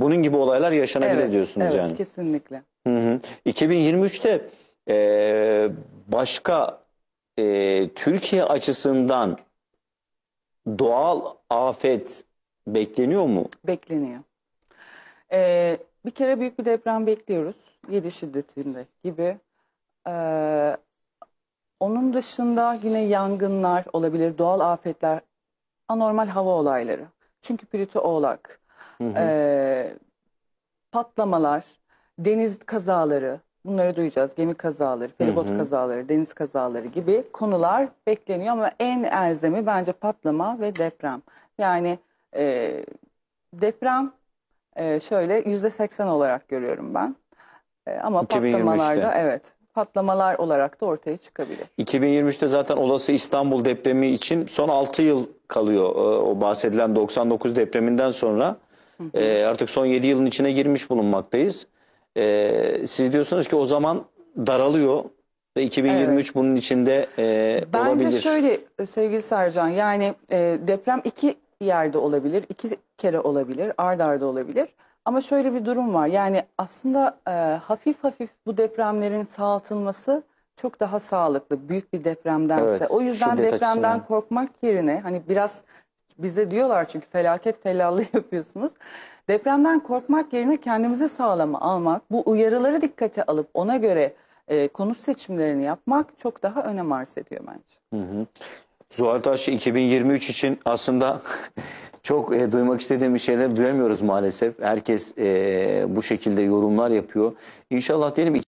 Bunun gibi olaylar yaşanabilir evet, diyorsunuz evet, yani. Evet kesinlikle. Hı hı. 2023'te e, başka e, Türkiye açısından doğal afet bekleniyor mu? Bekleniyor. Ee, bir kere büyük bir deprem bekliyoruz. 7 şiddetinde gibi. Ee, onun dışında yine yangınlar olabilir, doğal afetler, anormal hava olayları. Çünkü Plüto oğlak. Hı E, patlamalar, deniz kazaları, bunları duyacağız. Gemi kazaları, feribot hı hı. kazaları, deniz kazaları gibi konular bekleniyor. Ama en elzemi bence patlama ve deprem. Yani e, deprem e, şöyle yüzde seksen olarak görüyorum ben. E, ama patlamalarda evet patlamalar olarak da ortaya çıkabilir. 2023'te zaten olası İstanbul depremi için son 6 yıl kalıyor. E, o bahsedilen 99 depreminden sonra e, artık son 7 yılın içine girmiş bulunmaktayız. E, siz diyorsunuz ki o zaman daralıyor ve 2023 evet. bunun içinde e, Bence olabilir. Bence şöyle e, sevgili Sercan yani e, deprem iki yerde olabilir, iki kere olabilir, ard arda olabilir. Ama şöyle bir durum var yani aslında e, hafif hafif bu depremlerin sağaltılması çok daha sağlıklı büyük bir depremdense. Evet, o yüzden depremden açısından. korkmak yerine hani biraz bize diyorlar çünkü felaket tellallı yapıyorsunuz. Depremden korkmak yerine kendimize sağlama almak, bu uyarıları dikkate alıp ona göre e, konut seçimlerini yapmak çok daha önem arz ediyor bence. Hı hı. Zuhal Taş 2023 için aslında çok e, duymak istediğimiz şeyler duyamıyoruz maalesef. Herkes e, bu şekilde yorumlar yapıyor. İnşallah diyelim